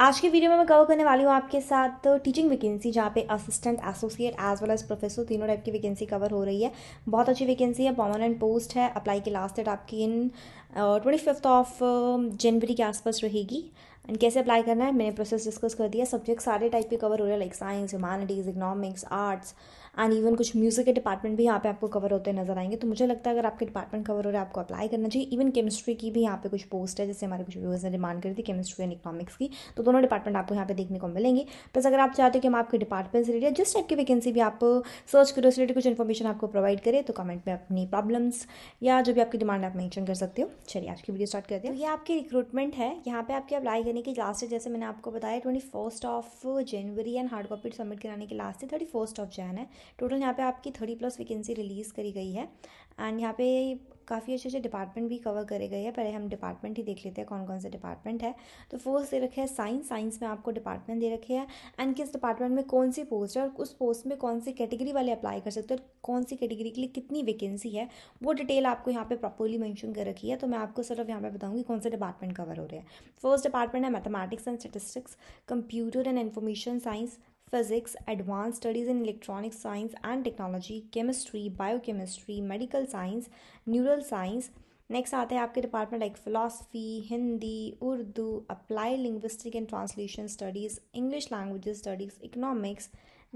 आज की वीडियो में मैं कवर करने वाली हूँ आपके साथ टीचिंग वैकेंसी जहाँ पे assistant associate as well as professor तीनों टाइप की वैकेंसी कवर हो रही है बहुत अच्छी वैकेंसी है परमानेंट पोस्ट है अप्लाई की लास्ट डेट आपकी in twenty fifth of January के आसपास रहेगी एंड कैसे अप्लाई करना है मैंने प्रोसेस डिस्कस कर दिया सब्जेक्ट सारे टाइप के कवर हो रहे हैं like science humanities economics arts and even कुछ म्यूज़िक के डिपार्टमेंट भी यहाँ पे आपको कवर होते नजर आएंगे तो मुझे लगता है अगर आपके डिपार्टमेंट कवर हो रहा है आपको अप्लाई करना चाहिए इवन केमिस्ट्री की भी यहाँ पे कुछ पोस्ट है जैसे हमारे कुछ व्यूअर्स ने डिमांड करी थी केमिस्ट्री एंड इकनॉमिक्स की तो दोनों डिपार्टमेंट आपको यहाँ पे देखने को मिलेंगे बस अगर आप चाहते हो कि हम आपके डिपार्टमेंट से रिलेटेड जिस टाइप की वैकेंसी भी आप सर्च करो रिलेटेड कुछ इन्फॉर्मेशन आपको प्रोवाइड करें तो कमेंट में अपनी प्रॉब्लम्स या जो भी आपकी डिमांड आप मैंशन कर सकते हो चलिए आज की वीडियो स्टार्ट करते हैं तो ये आपकी रिक्रूटमेंट है यहाँ पे आपकी अप्लाई करने की लास्ट है जैसे मैंने आपको बताया twenty first of January and hard copy submit कराने की लास्ट है थर्टी फर्स्ट ऑफ जैन है टोटल यहाँ पे आपकी थर्टी प्लस वैकेंसी रिलीज़ करी गई है एंड यहाँ पे काफ़ी अच्छे अच्छे डिपार्टमेंट भी कवर करे गए हैं पहले हम डिपार्टमेंट ही देख लेते हैं कौन कौन से डिपार्टमेंट है तो फोर्स दे रखे हैं साइंस साइंस में आपको डिपार्टमेंट दे रखे हैं एंड किस डिपार्टमेंट में कौन सी पोस्ट है और उस पोस्ट में कौन सी कैटेगरी वाले अप्लाई कर सकते हैं कौन सी कैटेगरी के लिए कितनी वैकेंसी है वो डिटेल आपको यहाँ पे प्रॉपरली मैंशन कर रखी है तो मैं आपको सिर्फ यहाँ पे बताऊँगी कौन से डिपार्टमेंट कवर हो रहे हैं फर्स्ट डिपार्टमेंट है mathematics and statistics computer and information science physics, advanced studies in electronic science and technology, chemistry, biochemistry, medical science, neural science. Next आते हैं आपके department like philosophy Hindi Urdu apply linguistic and translation studies English language studies economics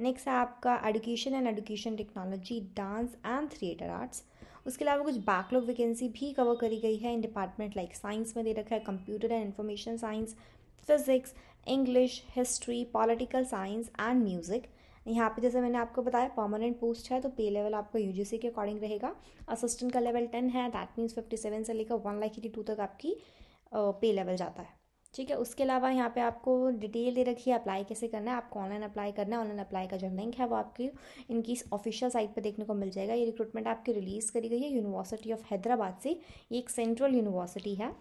next है आपका education and education technology dance and theatre arts उसके अलावा कुछ backlog vacancy भी cover करी गई है इन डिपार्टमेंट लाइक साइंस में दे रखा है computer and information science physics English history political science and music यहाँ पे जैसे मैंने आपको बताया परमानेंट पोस्ट है तो पे लेवल आपका यू के अकॉर्डिंग रहेगा असिस्टेंट का लेवल टेन है दैट मीन्स फिफ्टी सेवन से लेकर वन लाख एटी टू तक आपकी पे लेवल जाता है ठीक है उसके अलावा यहाँ पे आपको डिटेल दे रखी है अप्लाई कैसे करना है आपको ऑनलाइन अप्लाई करना है ऑनलाइन अप्लाई का जो लिंक है वो आपकी इनकी ऑफिशियल साइट पर देखने को मिल जाएगा ये रिक्रूटमेंट आपकी रिलीज़ करी गई है यूनिवर्सिटी ऑफ हैदराबाद से ये एक सेंट्रल यूनिवर्सिटी है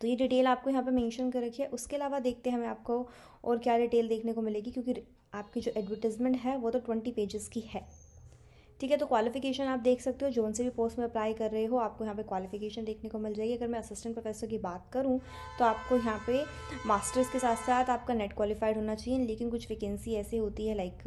तो ये डिटेल आपको यहाँ पे मेंशन कर रखी है उसके अलावा देखते हैं हमें आपको और क्या डिटेल देखने को मिलेगी क्योंकि आपकी जो एडवर्टीज़मेंट है वो तो ट्वेंटी पेजेस की है ठीक है तो क्वालिफिकेशन आप देख सकते हो जोन से भी पोस्ट में अप्लाई कर रहे हो आपको यहाँ पे क्वालिफिकेशन देखने को मिल जाएगी अगर मैं असिस्टेंट प्रोफेसर की बात करूँ तो आपको यहाँ पे मास्टर्स के साथ साथ आपका नेट क्वालिफाइड होना चाहिए लेकिन कुछ वैकेंसी ऐसी होती है लाइक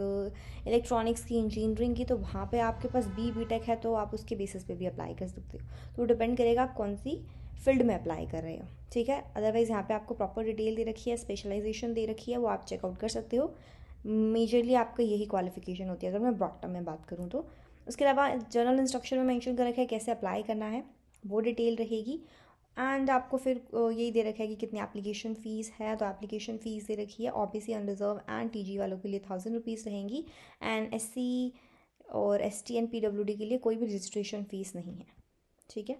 इलेक्ट्रॉनिक्स uh, की इंजीनियरिंग की तो वहाँ पर आपके पास बी बी टेक है तो आप उसके बेसिस पर भी अप्लाई कर सकते हो तो डिपेंड करेगा आप कौन सी फील्ड में अप्लाई कर रहे हो ठीक है अदरवाइज़ यहाँ पे आपको प्रॉपर डिटेल दे रखी है स्पेशलाइजेशन दे रखी है वो आप चेकआउट कर सकते हो मेजरली आपका यही क्वालिफिकेशन होती है अगर मैं ब्रॉड टर्म में बात करूँ तो उसके अलावा जनरल इंस्ट्रक्शन में मैंशन कर रखा है कैसे अप्लाई करना है वो डिटेल रहेगी एंड आपको फिर यही दे रखा है कि कितनी एप्लीकेशन फ़ीस है तो एप्लीकेशन फ़ीस दे रखी है ऑब्वियसली अनरिजर्व एंड टीजी वालों के लिए थाउजेंड रुपीज़ रहेंगी एंड एससी और एसटी एंड पीडब्ल्यूडी के लिए कोई भी रजिस्ट्रेशन फ़ीस नहीं है ठीक है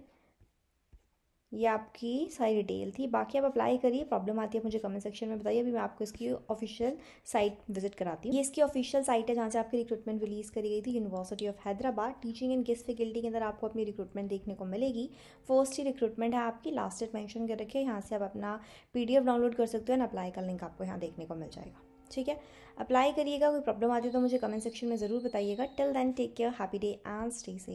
ये आपकी सारी डिटेल थी बाकी आप अप्लाई करिए प्रॉब्लम आती है मुझे कमेंट सेक्शन में बताइए अभी मैं आपको इसकी ऑफिशियल साइट विजिट कराती हूँ ये इसकी ऑफिशियल साइट है जहाँ से आपकी रिक्रूटमेंट रिलीज़ करी गई थी university of Hyderabad teaching and guest faculty के अंदर आपको अपनी रिक्रूटमेंट देखने को मिलेगी फर्स्ट ही रिक्रूटमेंट है आपकी लास्ट डेट मैंशन कर रखी है यहाँ से आप अपना पी डाउनलोड कर सकते हो एंड अप्लाई का लिंक आपको यहाँ देखने को मिल जाएगा ठीक है अप्लाई करिएगा कोई प्रॉब्लम आती है तो मुझे कमेंट सेक्शन में ज़रूर बताइएगा till then take care happy day and stay से